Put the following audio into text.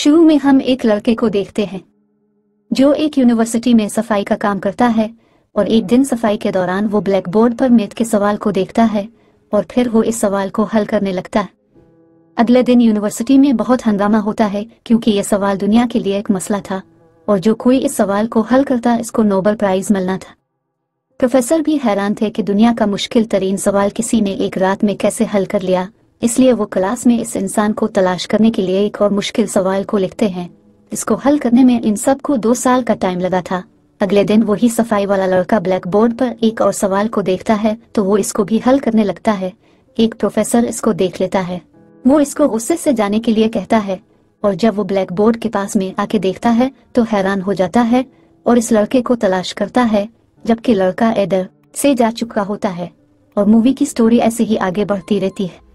शुरू में हम एक लड़के को देखते हैं जो एक यूनिवर्सिटी में सफाई का काम करता है और एक दिन सफाई के दौरान वो ब्लैक बोर्ड पर मेथ के सवाल को देखता है और फिर वो इस सवाल को हल करने लगता है अगले दिन यूनिवर्सिटी में बहुत हंगामा होता है क्योंकि यह सवाल दुनिया के लिए एक मसला था और जो कोई इस सवाल को हल करता इसको नोबल प्राइज मिलना था प्रोफेसर भी हैरान थे कि दुनिया का मुश्किल तरीन सवाल किसी ने एक रात में कैसे हल कर लिया इसलिए वो क्लास में इस इंसान को तलाश करने के लिए एक और मुश्किल सवाल को लिखते हैं इसको हल करने में इन सब को दो साल का टाइम लगा था अगले दिन वही सफाई वाला लड़का ब्लैक बोर्ड पर एक और सवाल को देखता है तो वो इसको भी हल करने लगता है एक प्रोफेसर इसको देख लेता है वो इसको गुस्से से जाने के लिए कहता है और जब वो ब्लैक बोर्ड के पास में आके देखता है तो हैरान हो जाता है और इस लड़के को तलाश करता है जबकि लड़का एडर से जा चुका होता है और मूवी की स्टोरी ऐसे ही आगे बढ़ती रहती है